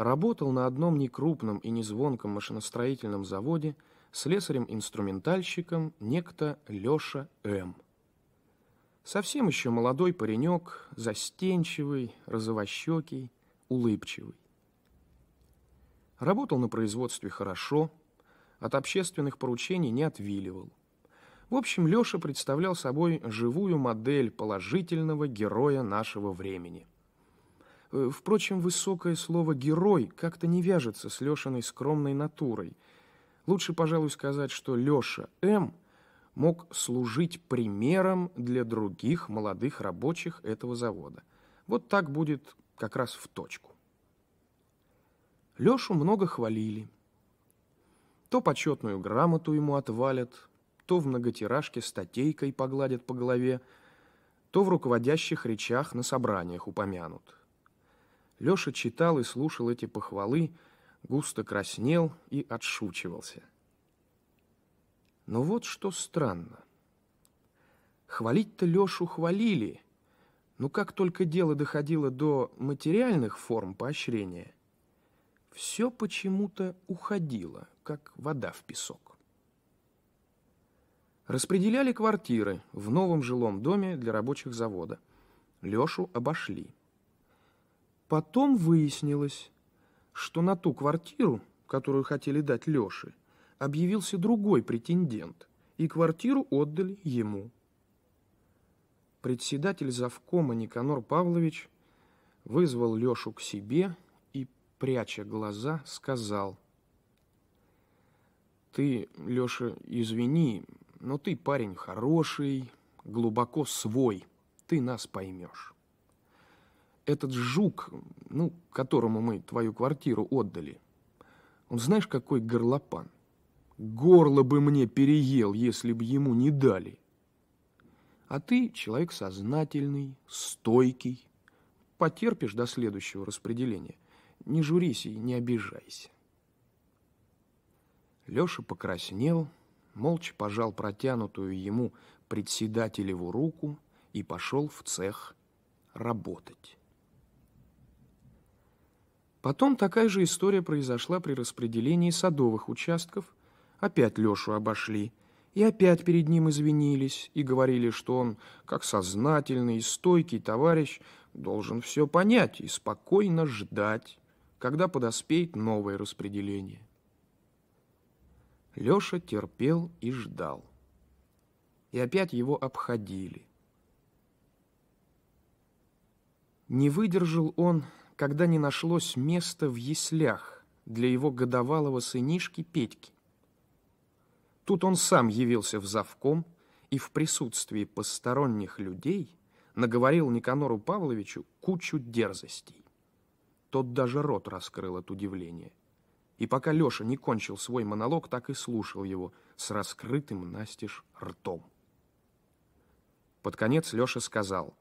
Работал на одном некрупном и незвонком машиностроительном заводе слесарем-инструментальщиком некто Леша М. Совсем еще молодой паренек, застенчивый, розовощекий, улыбчивый. Работал на производстве хорошо, от общественных поручений не отвиливал. В общем, Леша представлял собой живую модель положительного героя нашего времени. Э, впрочем, высокое слово «герой» как-то не вяжется с Лешиной скромной натурой. Лучше, пожалуй, сказать, что Леша М. мог служить примером для других молодых рабочих этого завода. Вот так будет как раз в точку. Лешу много хвалили. То почетную грамоту ему отвалят, то в многотиражке статейкой погладят по голове, то в руководящих речах на собраниях упомянут. Леша читал и слушал эти похвалы, густо краснел и отшучивался. Но вот что странно. Хвалить-то Лешу хвалили, но как только дело доходило до материальных форм поощрения, все почему-то уходило, как вода в песок. Распределяли квартиры в новом жилом доме для рабочих завода. Лешу обошли – Потом выяснилось, что на ту квартиру, которую хотели дать Лёше, объявился другой претендент, и квартиру отдали ему. Председатель завкома Никанор Павлович вызвал Лёшу к себе и, пряча глаза, сказал «Ты, Лёша, извини, но ты парень хороший, глубоко свой, ты нас поймёшь" этот жук, ну, которому мы твою квартиру отдали, он знаешь, какой горлопан? Горло бы мне переел, если бы ему не дали. А ты человек сознательный, стойкий. Потерпишь до следующего распределения. Не журись и не обижайся. Леша покраснел, молча пожал протянутую ему председателеву руку и пошел в цех работать. Потом такая же история произошла при распределении садовых участков. Опять Лешу обошли. И опять перед ним извинились и говорили, что он, как сознательный и стойкий товарищ, должен все понять и спокойно ждать, когда подоспеет новое распределение. Леша терпел и ждал. И опять его обходили. Не выдержал он когда не нашлось места в яслях для его годовалого сынишки Петьки. Тут он сам явился в завком и в присутствии посторонних людей наговорил Никанору Павловичу кучу дерзостей. Тот даже рот раскрыл от удивления. И пока Леша не кончил свой монолог, так и слушал его с раскрытым настежь ртом. Под конец Леша сказал,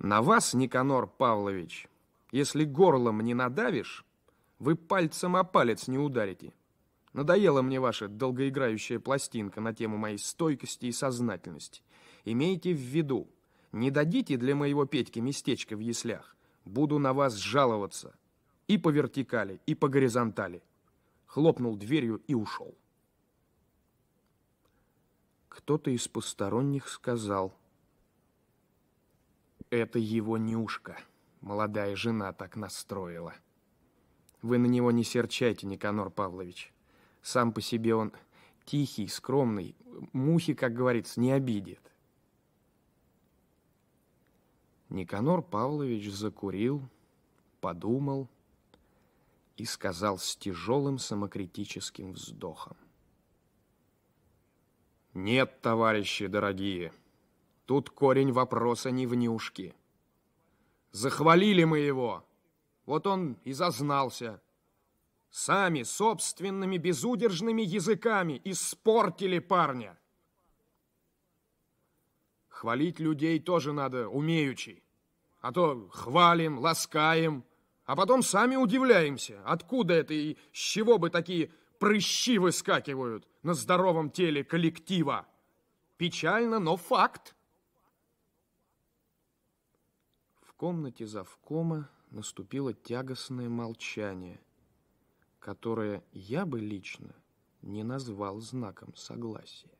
«На вас, Никанор Павлович, если горлом не надавишь, вы пальцем о палец не ударите. Надоела мне ваша долгоиграющая пластинка на тему моей стойкости и сознательности. Имейте в виду, не дадите для моего Петьки местечко в яслях. Буду на вас жаловаться. И по вертикали, и по горизонтали. Хлопнул дверью и ушел. Кто-то из посторонних сказал, это его неушка. Молодая жена так настроила. Вы на него не серчайте, Никанор Павлович. Сам по себе он тихий, скромный, мухи, как говорится, не обидит. Никанор Павлович закурил, подумал и сказал с тяжелым самокритическим вздохом. «Нет, товарищи дорогие, тут корень вопроса не в нюшке». Захвалили мы его. Вот он и зазнался. Сами собственными безудержными языками испортили парня. Хвалить людей тоже надо умеючи. А то хвалим, ласкаем, а потом сами удивляемся, откуда это и с чего бы такие прыщи выскакивают на здоровом теле коллектива. Печально, но факт. В комнате завкома наступило тягостное молчание, которое я бы лично не назвал знаком согласия.